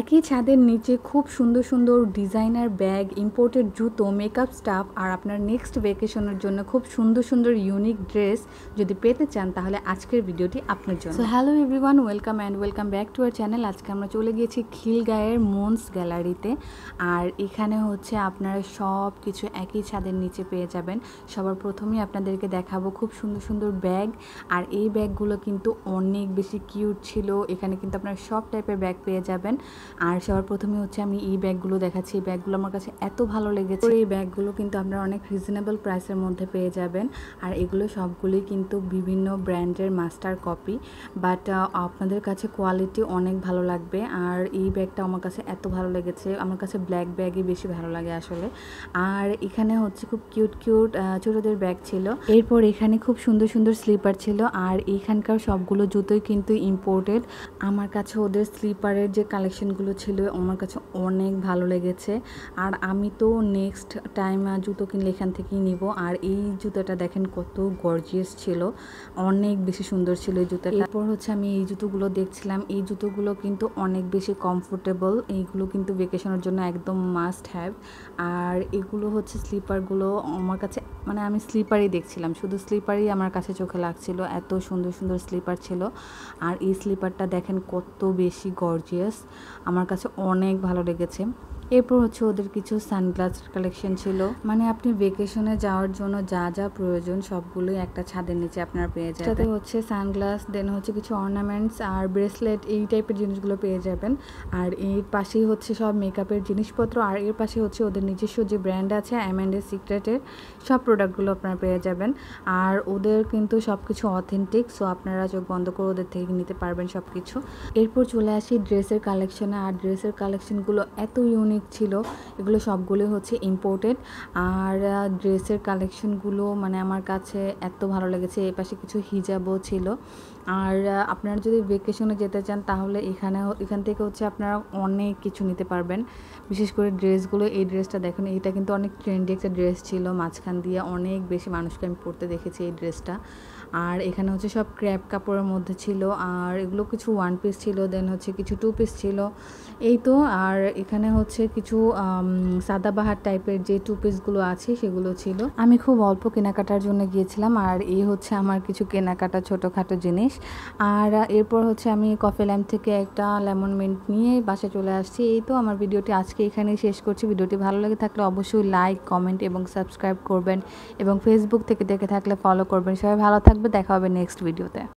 একই ছাদের নিচে খুব সুন্দর সুন্দর ডিজাইনার ব্যাগ ইম্পোর্টেড জুতো মেকআপ স্টাফ আর আপনার নেক্সট ভেকেশনের জন্য খুব সুন্দর সুন্দর ইউনিক ড্রেস যদি পেতে চান তাহলে আজকের ভিডিওটি আপনার জন্য hello everyone welcome and welcome back to our channel আজকে আমরা চলে গিয়েছি খিলগাঁয়ের মোন্স গ্যালারিতে আর এখানে হচ্ছে আপনারা সব কিছু একই ছাদের নিচে পেয়ে যাবেন সবার প্রথমেই আপনাদেরকে দেখাবো খুব সুন্দর সুন্দর ব্যাগ আর এই ব্যাগগুলো কিন্তু অনেক বেশি কিউট ছিল এখানে কিন্তু আপনারা সব টাইপের ব্যাগ পেয়ে যাবেন আর সবার প্রথমে হচ্ছে আমি এই ব্যাগগুলো দেখাচ্ছি এই ব্যাগগুলো আমার কাছে এত ভালো লেগেছে এই ব্যাগগুলো কিন্তু আপনারা অনেক রিজনেবল প্রাইসের মধ্যে পেয়ে যাবেন আর এগুলো সবগুলোই কিন্তু বিভিন্ন ব্র্যান্ডের মাস্টার কপি বাট আপনাদের কাছে কোয়ালিটি অনেক ভালো লাগবে আর এই ব্যাগটা আমার কাছে এত ভালো লেগেছে আমার কাছে ব্ল্যাক ব্যাগই বেশি ভালো লাগে আসলে আর এখানে হচ্ছে খুব কিউট কিউট ছোটোদের ব্যাগ ছিল এরপর এখানে খুব সুন্দর সুন্দর স্লিপার ছিল আর এখানকার সবগুলো জুতোই কিন্তু ইম্পোর্টেড আমার কাছে ওদের স্লিপারের যে কালেকশন কালেকশানগুলো ছিল আমার কাছে অনেক ভালো লেগেছে আর আমি তো নেক্সট টাইম জুতো কিনলে এখান থেকেই নিব আর এই জুতোটা দেখেন কত গর্জিয়াস ছিল অনেক বেশি সুন্দর ছিল এই জুতোটা এরপর হচ্ছে আমি এই জুতোগুলো দেখছিলাম এই জুতোগুলো কিন্তু অনেক বেশি কমফোর্টেবল এইগুলো কিন্তু ভেকেশনের জন্য একদম মাস্ট হ্যাভ আর এগুলো হচ্ছে স্লিপারগুলো আমার কাছে মানে আমি স্লিপারই দেখছিলাম শুধু স্লিপারই আমার কাছে চোখে লাগছিল এত সুন্দর সুন্দর স্লিপার ছিল আর এই স্লিপারটা দেখেন কত বেশি গর্জিয়াস আমার কাছে অনেক ভালো লেগেছে এরপর হচ্ছে ওদের কিছু সানগ্লাসের কালেকশন ছিল মানে আপনি ভেকেশনে যাওয়ার জন্য যা যা প্রয়োজন সবগুলোই একটা ছাদের নিচে আপনার পেয়ে যাবেন সাথে হচ্ছে সানগ্লাস দেন হচ্ছে কিছু অর্নামেন্টস আর ব্রেসলেট এই টাইপের জিনিসগুলো পেয়ে যাবেন আর এর পাশেই হচ্ছে সব মেকআপের জিনিসপত্র আর এর পাশে হচ্ছে ওদের নিজস্ব যে ব্র্যান্ড আছে অ্যামেন্ডের সিক্রেটের সব প্রোডাক্টগুলো আপনারা পেয়ে যাবেন আর ওদের কিন্তু সব কিছু অথেন্টিক সো আপনারা চোখ বন্ধ করে ওদের থেকে নিতে পারবেন সব কিছু এরপর চলে আসি ড্রেসের কালেকশনে আর ড্রেসের কালেকশনগুলো এত ইউনিক অনেক ছিল এগুলো সবগুলো হচ্ছে ইম্পোর্টেড আর ড্রেসের কালেকশনগুলো মানে আমার কাছে এত ভালো লেগেছে এপাশে পাশে কিছু হিজাবও ছিল আর আপনারা যদি ভেকেশনে যেতে চান তাহলে এখানে এখান থেকে হচ্ছে আপনারা অনেক কিছু নিতে পারবেন বিশেষ করে ড্রেসগুলো এই ড্রেসটা দেখুন এটা কিন্তু অনেক ট্রেন্ডি একটা ড্রেস ছিল মাঝখান দিয়ে অনেক বেশি মানুষকে আমি পরতে দেখেছি এই ড্রেসটা আর এখানে হচ্ছে সব ক্র্যাপ কাপড়ের মধ্যে ছিল আর এগুলো কিছু ওয়ান পিস ছিল দেন হচ্ছে কিছু টু পিস ছিল এই তো আর এখানে হচ্ছে কিছু সাদাবাহার টাইপের যে টু পিসগুলো আছে সেগুলো ছিল আমি খুব অল্প কেনাকাটার জন্য গিয়েছিলাম আর এই হচ্ছে আমার কিছু কেনাকাটা ছোটোখাটো জিনিস আর এরপর হচ্ছে আমি কফি ল্যাম্প থেকে একটা লেমন মিন্ট নিয়ে বাসে চলে আসছি এই তো আমার ভিডিওটি আজকে এখানেই শেষ করছি ভিডিওটি ভালো লাগে থাকলে অবশ্যই লাইক কমেন্ট এবং সাবস্ক্রাইব করবেন এবং ফেসবুক থেকে দেখে থাকলে ফলো করবেন সবাই ভালো থাকবে দেখা হবে নেক্সট ভিডিওতে